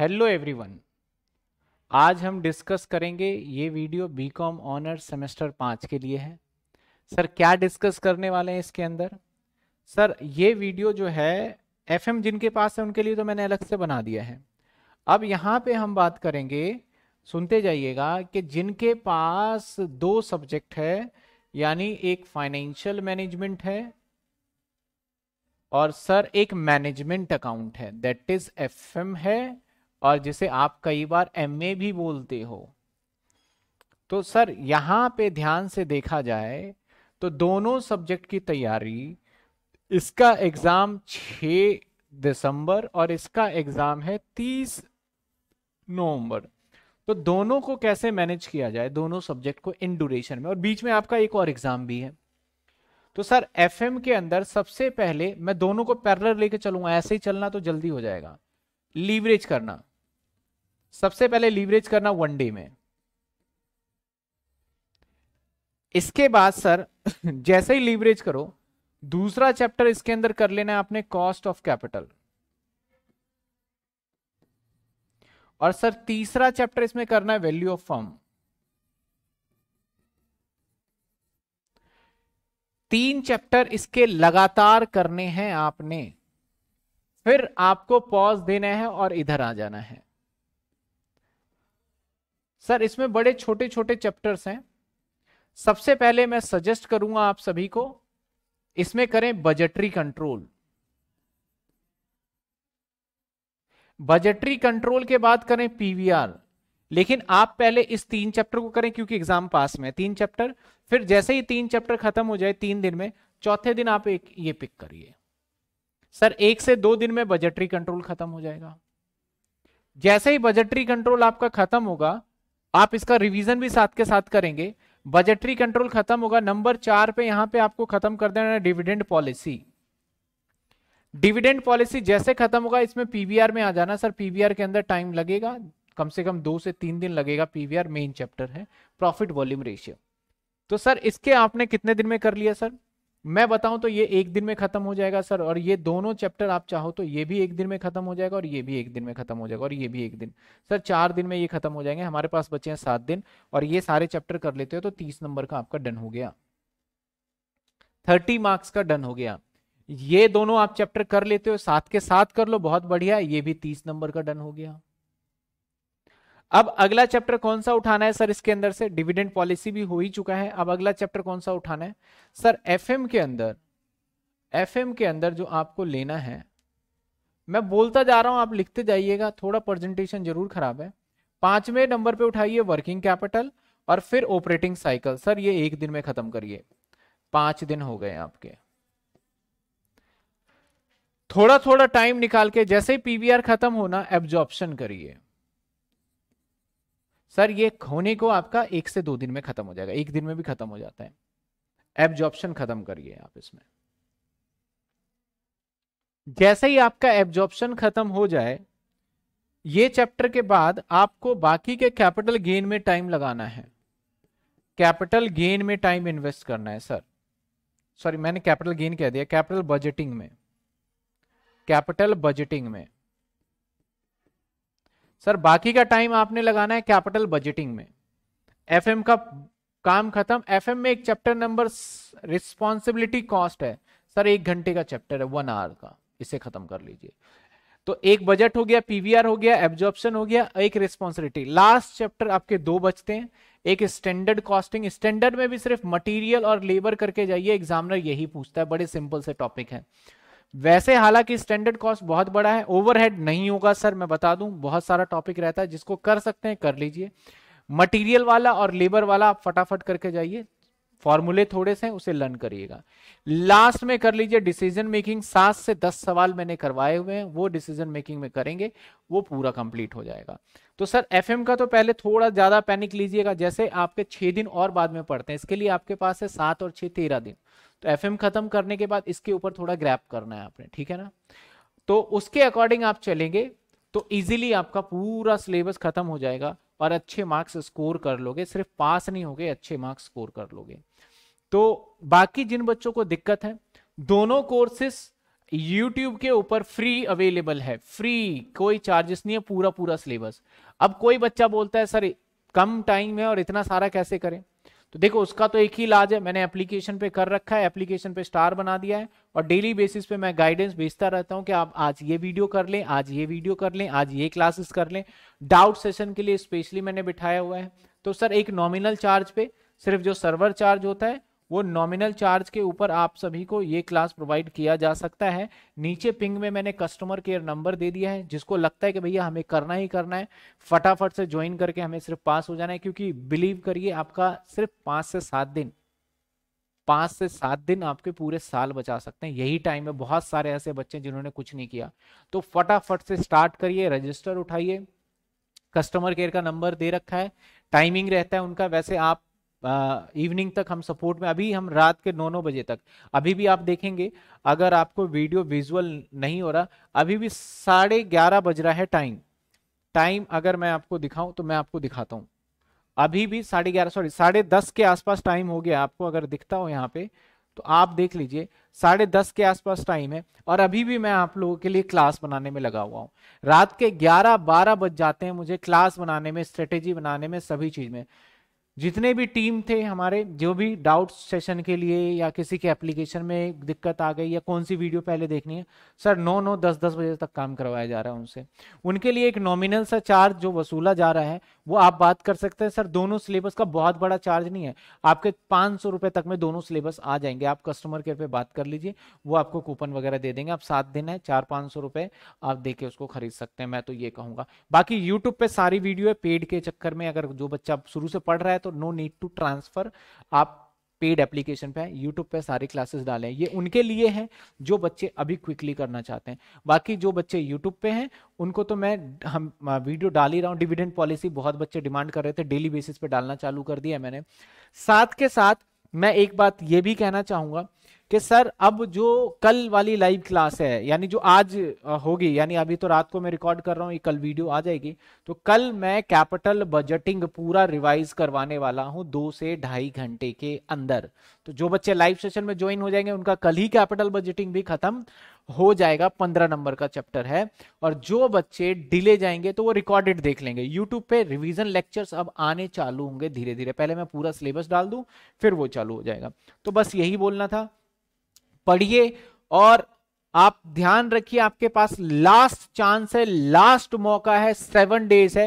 hello everyone आज हम discuss करेंगे ये वीडियो बीकॉम ऑनर सेमेस्टर पाँच के लिए है सर क्या डिस्कस करने वाले हैं इसके अंदर सर ये वीडियो जो है एफएम जिनके पास है उनके लिए तो मैंने अलग से बना दिया है अब यहाँ पे हम बात करेंगे सुनते जाइएगा कि जिनके पास दो सब्जेक्ट है यानी एक फाइनेंशियल मैनेजमेंट है और सर एक मैनेजमेंट अकाउंट है दैट इज एफएम है और जिसे आप कई बार एम ए भी बोलते हो तो सर यहाँ पे ध्यान से देखा जाए तो दोनों सब्जेक्ट की तैयारी इसका एग्ज़ाम 6 दिसंबर और इसका एग्ज़ाम है 30 नवंबर तो दोनों को कैसे मैनेज किया जाए दोनों सब्जेक्ट को इन ड्यूरेशन में और बीच में आपका एक और एग्ज़ाम भी है तो सर एफएम के अंदर सबसे पहले मैं दोनों को पैरलर लेके चलूंगा ऐसे ही चलना तो जल्दी हो जाएगा लीवरेज करना सबसे पहले लीवरेज करना वन डे में इसके बाद सर जैसे ही लीवरेज करो दूसरा चैप्टर इसके अंदर कर लेना है आपने कॉस्ट ऑफ कैपिटल और सर तीसरा चैप्टर इसमें करना है वैल्यू ऑफ फर्म तीन चैप्टर इसके लगातार करने हैं आपने फिर आपको पॉज देना है और इधर आ जाना है सर इसमें बड़े छोटे छोटे चैप्टर्स हैं सबसे पहले मैं सजेस्ट करूंगा आप सभी को इसमें करें बजटरी कंट्रोल बजटरी कंट्रोल के बाद करें पीवीआर लेकिन आप पहले इस तीन चैप्टर को करें क्योंकि एग्जाम पास में तीन चैप्टर फिर जैसे ही तीन चैप्टर खत्म हो जाए तीन दिन में चौथे दिन आप एक ये पिक करिए सर एक से दो दिन में बजटरी कंट्रोल खत्म हो जाएगा जैसे ही बजटरी कंट्रोल आपका खत्म होगा आप इसका रिवीजन भी साथ के साथ करेंगे बजटरी कंट्रोल खत्म होगा नंबर चार पे यहां पे आपको खत्म कर देना है डिविडेंड पॉलिसी डिविडेंड पॉलिसी जैसे खत्म होगा इसमें पीवीआर में आ जाना सर पीवीआर के अंदर टाइम लगेगा कम से कम दो से तीन दिन लगेगा पीवीआर मेन चैप्टर है प्रॉफिट वॉल्यूम रेशियो तो सर इसके आपने कितने दिन में कर लिया सर मैं बताऊं तो ये एक दिन में खत्म हो जाएगा सर और ये दोनों चैप्टर आप चाहो तो ये भी एक दिन में खत्म हो जाएगा और ये भी एक दिन में खत्म हो जाएगा और ये भी एक दिन सर चार दिन में ये खत्म हो जाएंगे हमारे पास बचे हैं सात दिन और ये सारे चैप्टर कर लेते हो तो तीस नंबर का आपका डन हो गया थर्टी मार्क्स का डन हो गया ये दोनों आप चैप्टर कर लेते हो साथ के साथ कर लो बहुत बढ़िया ये भी तीस नंबर का डन हो गया अब अगला चैप्टर कौन सा उठाना है सर इसके अंदर से डिविडेंड पॉलिसी भी हो ही चुका है अब अगला चैप्टर कौन सा उठाना है सर एफएम के अंदर एफएम के अंदर जो आपको लेना है मैं बोलता जा रहा हूं आप लिखते जाइएगा थोड़ा प्रेजेंटेशन जरूर खराब है पांचवें नंबर पे उठाइए वर्किंग कैपिटल और फिर ऑपरेटिंग साइकिल सर ये एक दिन में खत्म करिए पांच दिन हो गए आपके थोड़ा थोड़ा टाइम निकाल के जैसे ही पीवीआर खत्म होना एब्जॉर्प्शन करिए सर ये होने को आपका एक से दो दिन में खत्म हो जाएगा एक दिन में भी खत्म हो जाता है एब्जॉर्प्शन खत्म करिए आप इसमें जैसे ही आपका एब्जॉर्प्शन खत्म हो जाए ये चैप्टर के बाद आपको बाकी के कैपिटल गेन में टाइम लगाना है कैपिटल गेन में टाइम इन्वेस्ट करना है सर सॉरी मैंने कैपिटल गेन कह दिया कैपिटल बजटिंग में कैपिटल बजटिंग में सर बाकी का टाइम आपने लगाना है कैपिटल बजटिंग में एफएम का काम खत्म एफएम में एक चैप्टर नंबर रिस्पॉन्सिबिलिटी कॉस्ट है सर एक घंटे का चैप्टर है वन आवर का इसे खत्म कर लीजिए तो एक बजट हो गया पीवीआर हो गया एब्जॉर्प्शन हो गया एक रिस्पॉन्सिबिलिटी लास्ट चैप्टर आपके दो बचते हैं एक स्टैंडर्ड कॉस्टिंग स्टैंडर्ड में भी सिर्फ मटेरियल और लेबर करके जाइए एग्जामिनर यही पूछता है बड़े सिंपल से टॉपिक है वैसे हालांकि स्टैंडर्ड कॉस्ट बहुत बड़ा है ओवरहेड नहीं होगा सर मैं बता दूं बहुत सारा टॉपिक रहता है जिसको कर सकते हैं कर लीजिए मटेरियल वाला और लेबर वाला आप फटाफट करके जाइए फॉर्मूले थोड़े से उसे लर्न करिएगा लास्ट में कर लीजिए डिसीजन मेकिंग सात से दस सवाल मैंने करवाए हुए हैं वो डिसीजन मेकिंग में करेंगे वो पूरा कंप्लीट हो जाएगा तो सर एफएम का तो पहले थोड़ा ज्यादा पैनिक लीजिएगा जैसे आपके छह दिन और बाद में पढ़ते हैं इसके लिए आपके पास है सात और छह तेरह दिन तो एफ खत्म करने के बाद इसके ऊपर थोड़ा ग्रैप करना है आपने ठीक है ना तो उसके अकॉर्डिंग आप चलेंगे तो इजिली आपका पूरा सिलेबस खत्म हो जाएगा और अच्छे मार्क्स स्कोर कर लोगे सिर्फ पास नहीं होगे अच्छे मार्क्स स्कोर कर लोगे तो बाकी जिन बच्चों को दिक्कत है दोनों कोर्सेस YouTube के ऊपर फ्री अवेलेबल है फ्री कोई चार्जेस नहीं है पूरा पूरा सिलेबस अब कोई बच्चा बोलता है सर कम टाइम है और इतना सारा कैसे करें तो देखो उसका तो एक ही इलाज है मैंने एप्लीकेशन पे कर रखा है एप्लीकेशन पे स्टार बना दिया है और डेली बेसिस पे मैं गाइडेंस भेजता रहता हूँ कि आप आज ये वीडियो कर लें आज ये वीडियो कर लें आज ये क्लासेस कर लें डाउट सेशन के लिए स्पेशली मैंने बिठाया हुआ है तो सर एक नॉमिनल चार्ज पे सिर्फ जो सर्वर चार्ज होता है वो नॉमिनल चार्ज के ऊपर आप सभी को ये क्लास प्रोवाइड किया जा सकता है नीचे पिंग में मैंने कस्टमर केयर नंबर दे दिया है जिसको लगता है कि भैया हमें करना ही करना है फटाफट से ज्वाइन करके हमें सिर्फ पास हो जाना है क्योंकि बिलीव करिए आपका सिर्फ पाँच से सात दिन पाँच से सात दिन आपके पूरे साल बचा सकते हैं यही टाइम है बहुत सारे ऐसे बच्चे जिन्होंने कुछ नहीं किया तो फटाफट से स्टार्ट करिए रजिस्टर उठाइए कस्टमर केयर का नंबर दे रखा है टाइमिंग रहता है उनका वैसे आप इवनिंग तक हम सपोर्ट में अभी हम रात के नौ नौ बजे तक अभी भी आप देखेंगे अगर आपको वीडियो विजुअल नहीं हो रहा अभी भी साढ़े ग्यारह बज रहा है टाइम टाइम अगर मैं आपको दिखाऊं तो मैं आपको दिखाता हूं अभी भी साढ़े ग्यारह सॉरी साढ़े दस के आसपास टाइम हो गया आपको अगर दिखता हो यहाँ पे तो आप देख लीजिए साढ़े दस के आसपास टाइम है और अभी भी मैं आप लोगों के लिए क्लास बनाने में लगा हुआ हूँ रात के ग्यारह बारह बज जाते हैं मुझे क्लास बनाने में स्ट्रेटेजी बनाने में सभी चीज में जितने भी टीम थे हमारे जो भी डाउट सेशन के लिए या किसी के एप्लीकेशन में दिक्कत आ गई या कौन सी वीडियो पहले देखनी है सर नौ नौ दस दस बजे तक काम करवाया जा रहा है उनसे उनके लिए एक नॉमिनल सा चार्ज जो वसूला जा रहा है वो आप बात कर सकते हैं सर दोनों सिलेबस का बहुत बड़ा चार्ज नहीं है आपके पाँच सौ तक में दोनों सिलेबस आ जाएंगे आप कस्टमर केयर पर बात कर लीजिए वो आपको कूपन वगैरह दे देंगे आप सात दिन है चार पाँच सौ आप दे के उसको खरीद सकते हैं मैं तो ये कहूँगा बाकी यूट्यूब पर सारी वीडियो है पेड के चक्कर में अगर जो बच्चा शुरू से पढ़ रहा है तो नो नीड टू ट्रांसफर आप पेड एप्लीकेशन पे यूट्यूब पे सारी क्लासेस डालें ये उनके लिए है जो बच्चे अभी क्विकली करना चाहते हैं बाकी जो बच्चे यूट्यूब पे हैं उनको तो मैं हम वीडियो डाल ही रहा हूँ डिविडेंड पॉलिसी बहुत बच्चे डिमांड कर रहे थे डेली बेसिस पे डालना चालू कर दिया मैंने साथ के साथ मैं एक बात ये भी कहना चाहूंगा कि सर अब जो कल वाली लाइव क्लास है यानी जो आज होगी यानी अभी तो रात को मैं रिकॉर्ड कर रहा हूँ कल वीडियो आ जाएगी तो कल मैं कैपिटल बजटिंग पूरा रिवाइज करवाने वाला हूँ दो से ढाई घंटे के अंदर तो जो बच्चे लाइव सेशन में ज्वाइन हो जाएंगे उनका कल ही कैपिटल बजटिंग भी खत्म हो जाएगा पंद्रह नंबर का चैप्टर है और जो बच्चे डिले जाएंगे तो वो रिकॉर्डेड देख लेंगे यूट्यूब पे रिवीजन लेक्चर्स अब आने चालू होंगे धीरे धीरे पहले मैं पूरा सिलेबस डाल दूं फिर वो चालू हो जाएगा तो बस यही बोलना था पढ़िए और आप ध्यान रखिए आपके पास लास्ट चांस है लास्ट मौका है सेवन डेज है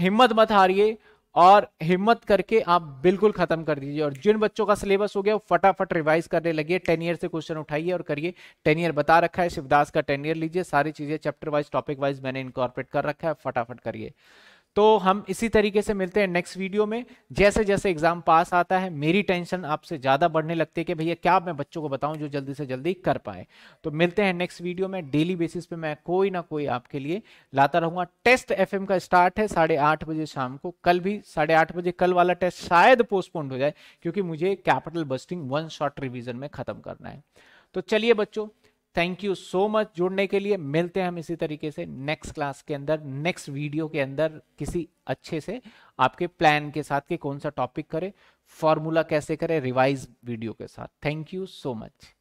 हिम्मत मत हारिए और हिम्मत करके आप बिल्कुल खत्म कर दीजिए और जिन बच्चों का सिलेबस हो गया वो फटाफट रिवाइज करने लगे टेन ईयर से क्वेश्चन उठाइए और करिए टेन ईयर बता रखा है शिवदास का टेन ईयर लीजिए सारी चीजें चैप्टर वाइज टॉपिक वाइज मैंने इनकॉर्पोरेट कर रखा है फटाफट करिए तो हम इसी तरीके से मिलते हैं नेक्स्ट वीडियो में जैसे जैसे एग्जाम पास आता है मेरी टेंशन आपसे ज़्यादा बढ़ने लगती है कि भैया क्या मैं बच्चों को बताऊं जो जल्दी से जल्दी कर पाए तो मिलते हैं नेक्स्ट वीडियो में डेली बेसिस पे मैं कोई ना कोई आपके लिए लाता रहूंगा टेस्ट एफ का स्टार्ट है साढ़े आठ बजे शाम को कल भी साढ़े आठ बजे कल वाला टेस्ट शायद पोस्टपोन्ड हो जाए क्योंकि मुझे capital budgeting one shot revision में खत्म करना है तो चलिए बच्चों थैंक यू सो मच जुड़ने के लिए मिलते हैं हम इसी तरीके से नेक्स्ट क्लास के अंदर नेक्स्ट वीडियो के अंदर किसी अच्छे से आपके प्लान के साथ के कौन सा टॉपिक करें फॉर्मूला कैसे करें रिवाइज वीडियो के साथ थैंक यू सो मच